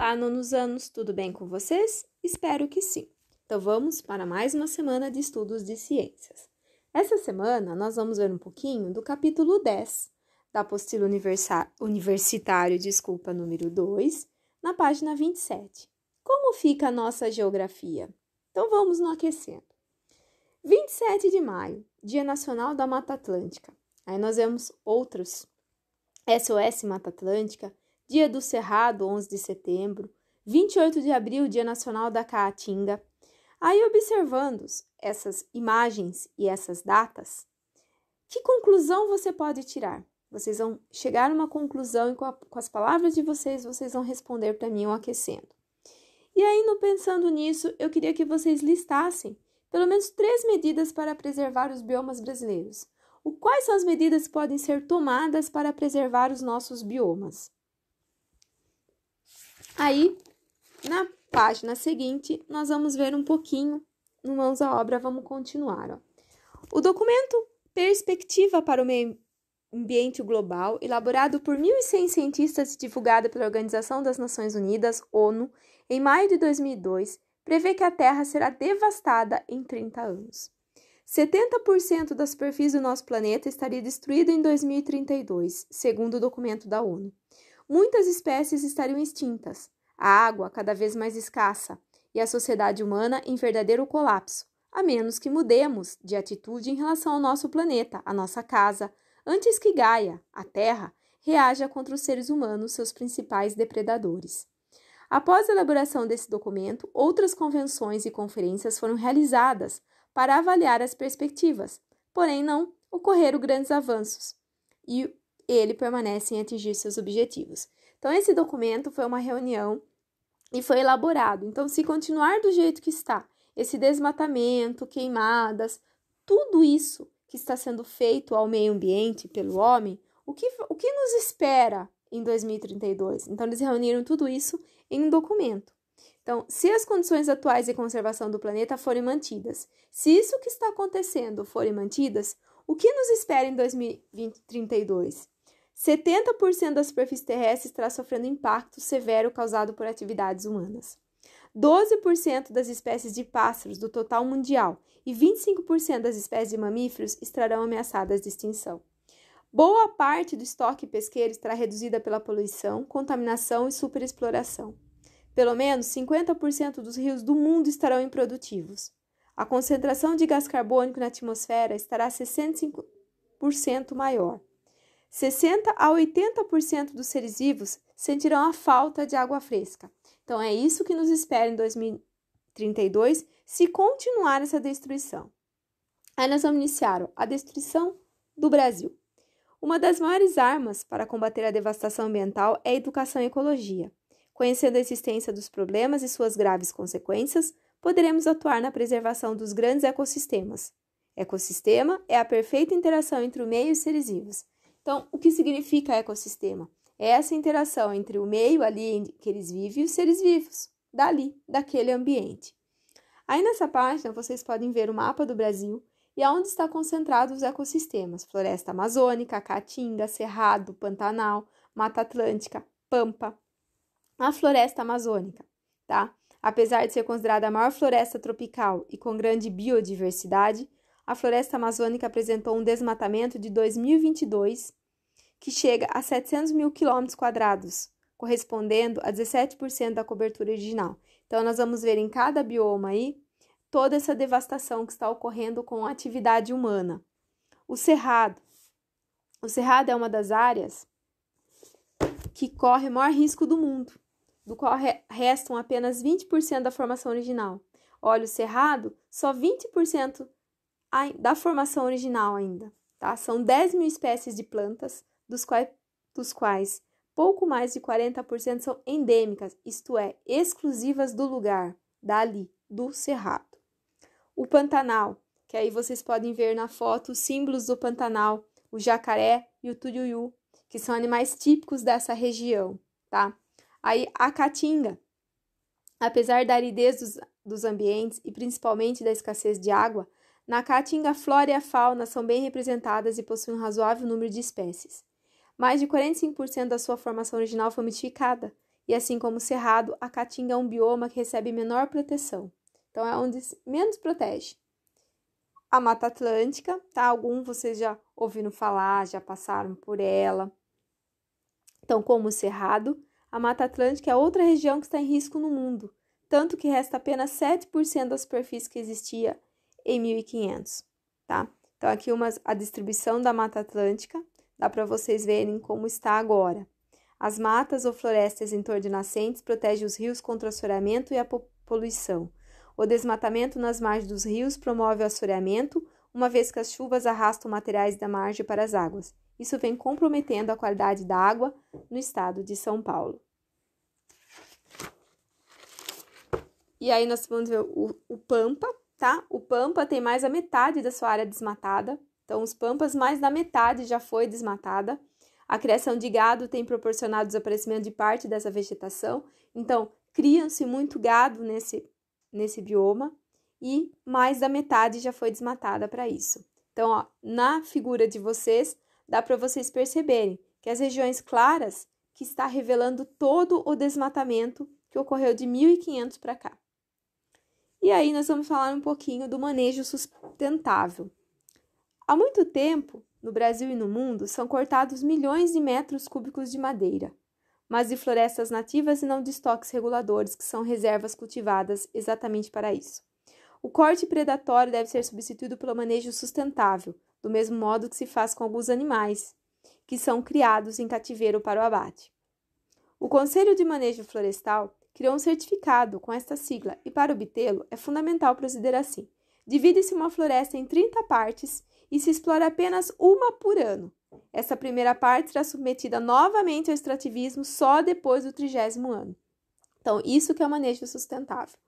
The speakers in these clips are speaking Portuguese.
Olá, nonos anos, tudo bem com vocês? Espero que sim. Então vamos para mais uma semana de estudos de ciências. Essa semana nós vamos ver um pouquinho do capítulo 10 da apostila universitário, desculpa, número 2, na página 27. Como fica a nossa geografia? Então vamos no aquecendo. 27 de maio, Dia Nacional da Mata Atlântica. Aí nós vemos outros SOS Mata Atlântica, Dia do Cerrado, 11 de setembro, 28 de abril, Dia Nacional da Caatinga. Aí observando essas imagens e essas datas, que conclusão você pode tirar? Vocês vão chegar a uma conclusão e com, a, com as palavras de vocês, vocês vão responder para mim um aquecendo. E aí, no pensando nisso, eu queria que vocês listassem pelo menos três medidas para preservar os biomas brasileiros. O quais são as medidas que podem ser tomadas para preservar os nossos biomas? Aí, na página seguinte, nós vamos ver um pouquinho, no Mãos à Obra, vamos continuar. Ó. O documento Perspectiva para o Meio Ambiente Global, elaborado por 1.100 cientistas e divulgado pela Organização das Nações Unidas, ONU, em maio de 2002, prevê que a Terra será devastada em 30 anos. 70% da superfície do nosso planeta estaria destruída em 2032, segundo o documento da ONU. Muitas espécies estariam extintas a água cada vez mais escassa e a sociedade humana em verdadeiro colapso, a menos que mudemos de atitude em relação ao nosso planeta, a nossa casa, antes que Gaia, a Terra, reaja contra os seres humanos, seus principais depredadores. Após a elaboração desse documento, outras convenções e conferências foram realizadas para avaliar as perspectivas, porém não ocorreram grandes avanços e ele permanece em atingir seus objetivos. Então, esse documento foi uma reunião e foi elaborado. Então, se continuar do jeito que está, esse desmatamento, queimadas, tudo isso que está sendo feito ao meio ambiente pelo homem, o que, o que nos espera em 2032? Então, eles reuniram tudo isso em um documento. Então, se as condições atuais de conservação do planeta forem mantidas, se isso que está acontecendo forem mantidas, o que nos espera em 2032? 70% da superfície terrestre está sofrendo impacto severo causado por atividades humanas. 12% das espécies de pássaros do total mundial e 25% das espécies de mamíferos estarão ameaçadas de extinção. Boa parte do estoque pesqueiro estará reduzida pela poluição, contaminação e superexploração. Pelo menos 50% dos rios do mundo estarão improdutivos. A concentração de gás carbônico na atmosfera estará 65% maior. 60 a 80% dos seres vivos sentirão a falta de água fresca. Então é isso que nos espera em 2032 se continuar essa destruição. Aí nós vamos iniciar a destruição do Brasil. Uma das maiores armas para combater a devastação ambiental é a educação e ecologia. Conhecendo a existência dos problemas e suas graves consequências, poderemos atuar na preservação dos grandes ecossistemas. Ecossistema é a perfeita interação entre o meio e os seres vivos. Então, o que significa ecossistema? É essa interação entre o meio ali em que eles vivem e os seres vivos, dali, daquele ambiente. Aí nessa página vocês podem ver o mapa do Brasil e aonde está concentrados os ecossistemas: floresta amazônica, caatinga, cerrado, pantanal, mata atlântica, pampa. A floresta amazônica, tá? Apesar de ser considerada a maior floresta tropical e com grande biodiversidade, a floresta amazônica apresentou um desmatamento de 2022 que chega a 700 mil quilômetros quadrados, correspondendo a 17% da cobertura original. Então, nós vamos ver em cada bioma aí toda essa devastação que está ocorrendo com a atividade humana. O cerrado. O cerrado é uma das áreas que corre o maior risco do mundo, do qual restam apenas 20% da formação original. Olha, o cerrado, só 20% da formação original ainda. Tá? São 10 mil espécies de plantas, dos quais, dos quais pouco mais de 40% são endêmicas, isto é, exclusivas do lugar, dali, do Cerrado. O Pantanal, que aí vocês podem ver na foto os símbolos do Pantanal, o jacaré e o tuiuiu, que são animais típicos dessa região, tá? Aí a caatinga, apesar da aridez dos, dos ambientes e principalmente da escassez de água, na caatinga a flora e a fauna são bem representadas e possuem um razoável número de espécies. Mais de 45% da sua formação original foi modificada, e assim como o cerrado, a caatinga é um bioma que recebe menor proteção. Então é onde menos protege. A Mata Atlântica, tá? Algum vocês já ouviram falar, já passaram por ela. Então, como o cerrado, a Mata Atlântica é outra região que está em risco no mundo, tanto que resta apenas 7% da superfície que existia em 1500, tá? Então, aqui uma a distribuição da Mata Atlântica, Dá para vocês verem como está agora. As matas ou florestas em torno de nascentes protegem os rios contra o assoreamento e a poluição. O desmatamento nas margens dos rios promove o assoreamento, uma vez que as chuvas arrastam materiais da margem para as águas. Isso vem comprometendo a qualidade da água no estado de São Paulo. E aí nós vamos ver o, o Pampa, tá? O Pampa tem mais a metade da sua área desmatada, então, os pampas, mais da metade já foi desmatada. A criação de gado tem proporcionado o desaparecimento de parte dessa vegetação. Então, criam-se muito gado nesse, nesse bioma e mais da metade já foi desmatada para isso. Então, ó, na figura de vocês, dá para vocês perceberem que as regiões claras que está revelando todo o desmatamento que ocorreu de 1500 para cá. E aí nós vamos falar um pouquinho do manejo sustentável. Há muito tempo, no Brasil e no mundo, são cortados milhões de metros cúbicos de madeira, mas de florestas nativas e não de estoques reguladores, que são reservas cultivadas exatamente para isso. O corte predatório deve ser substituído pelo manejo sustentável, do mesmo modo que se faz com alguns animais, que são criados em cativeiro para o abate. O Conselho de Manejo Florestal criou um certificado com esta sigla e, para obtê-lo, é fundamental proceder assim. Divide-se uma floresta em 30 partes e se explora apenas uma por ano. Essa primeira parte será submetida novamente ao extrativismo só depois do trigésimo ano. Então, isso que é o manejo sustentável.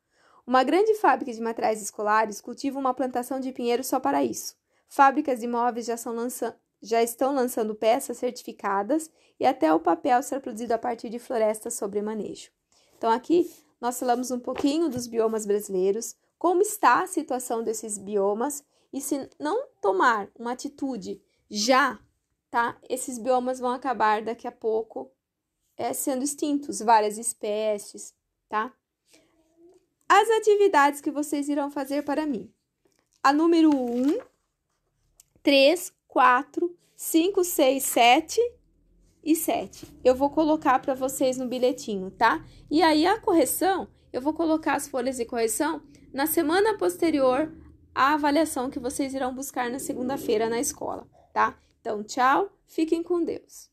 Uma grande fábrica de materiais escolares cultiva uma plantação de pinheiro só para isso. Fábricas de móveis já, lança... já estão lançando peças certificadas e até o papel será produzido a partir de florestas sobre manejo. Então, aqui nós falamos um pouquinho dos biomas brasileiros, como está a situação desses biomas e se não tomar uma atitude já, tá? Esses biomas vão acabar daqui a pouco é, sendo extintos, várias espécies, tá? As atividades que vocês irão fazer para mim. A número 1, 3, 4, 5, 6, 7 e 7. Eu vou colocar para vocês no bilhetinho, tá? E aí a correção, eu vou colocar as folhas de correção na semana posterior à avaliação que vocês irão buscar na segunda-feira na escola, tá? Então, tchau, fiquem com Deus.